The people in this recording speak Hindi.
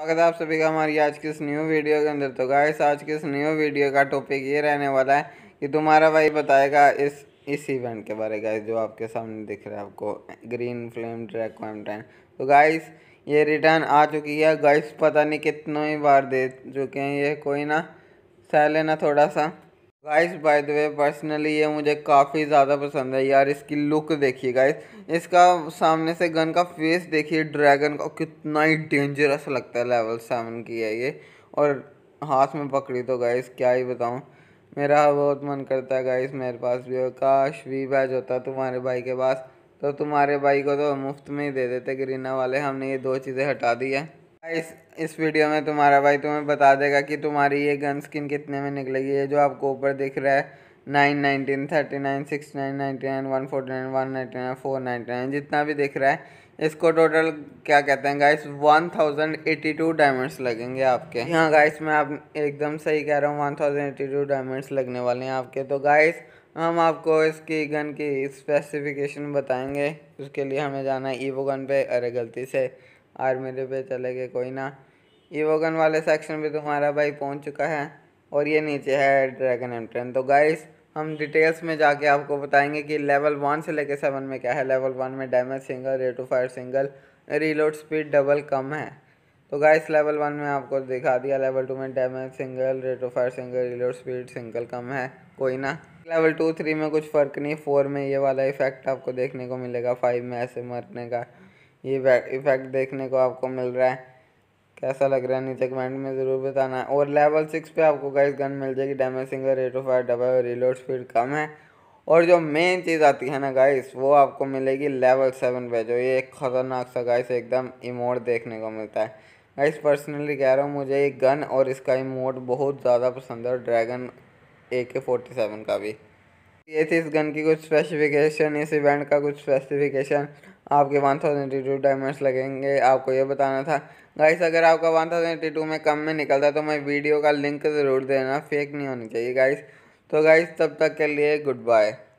स्वागत है आप सभी का हमारी आज की इस न्यू वीडियो के अंदर तो गाइस आज की इस न्यू वीडियो का टॉपिक ये रहने वाला है कि तुम्हारा भाई बताएगा इस इस इवेंट के बारे गाइस जो आपके सामने दिख रहा है आपको ग्रीन फ्लेम ट्रैक क्वारंटाइन तो गाइस ये रिटर्न आ चुकी है गाइस पता नहीं कितनों ही बार दे चुके हैं ये कोई ना सह लेना थोड़ा सा guys by the way personally ये मुझे काफ़ी ज़्यादा पसंद है यार इसकी लुक देखिए गाइस इसका सामने से गन का फेस देखिए ड्रैगन का कितना ही डेंजरस लगता है लेवल सेवन की है ये और हाथ में पकड़ी तो गाइस क्या ही बताऊँ मेरा बहुत मन करता है गाइस मेरे पास भी काश वी बैज होता तुम्हारे भाई के पास तो तुम्हारे भाई को तो मुफ्त में ही दे देते ग्रीना वाले हमने ये दो चीज़ें हटा दी है इस इस वीडियो में तुम्हारा भाई तुम्हें बता देगा कि तुम्हारी ये गन स्किन कितने में निकलेगी ये जो आपको ऊपर दिख रहा है nine nineteen thirty nine six nine ninety nine one forty nine one ninety nine four ninety nine जितना भी दिख रहा है इसको टोटल क्या कहते हैं guys one thousand eighty two diamonds लगेंगे आपके हाँ गाइस मैं आप एकदम सही कह रहा हूँ one thousand eighty two diamonds लगने वाले हैं आपके तो गाइस हम आपको इसकी गन की स्पेसिफिकेशन बताएंगे उसके लिए हमें जाना है ईवो गन पे अरे गलती से आर्मी मेरे पे चले गए कोई ना ईवोगन वाले सेक्शन पे तुम्हारा भाई पहुंच चुका है और ये नीचे है ड्रैगन एंट्रेन तो गाइस हम डिटेल्स में जाके आपको बताएंगे कि लेवल वन से लेके सेवन में क्या है लेवल वन में damage single rate to fire single reload speed double कम है तो गाइस लेवल वन में आपको दिखा दिया लेवल टू में damage single rate to fire single reload speed single कम है कोई ना लेवल टू थ्री में कुछ फ़र्क नहीं फोर में ये वाला इफेक्ट आपको देखने को मिलेगा फाइव में ऐसे मरने का ये इफेक्ट देखने को आपको मिल रहा है कैसा लग रहा है नीचे कमेंट में ज़रूर बताना है और लेवल सिक्स पे आपको गाइस गन मिल जाएगी damage single rate of fire double और रिलोड स्पीड कम है और जो मेन चीज़ आती है ना गाइस वो आपको मिलेगी लेवल सेवन पे जो ये एक ख़तरनाक सा गाइस एकदम इमोट देखने को मिलता है गाइस पर्सनली कह रहा हूँ मुझे ये गन और इसका इमोट बहुत ज़्यादा पसंद है और ड्रैगन ए के फोर्टी सेवन का भी ये थी इस गन की कुछ स्पेसिफिकेशन इस इवेंट का कुछ स्पेसिफिकेशन आपके one thousand eighty two diamonds लगेंगे आपको ये बताना था गाइस अगर आपका वन थाउजेंड एटी टू में कम में निकलता है तो मैं वीडियो का लिंक ज़रूर देना फेक नहीं होनी चाहिए गाइस तो गाइस तब तक के लिए गुड बाय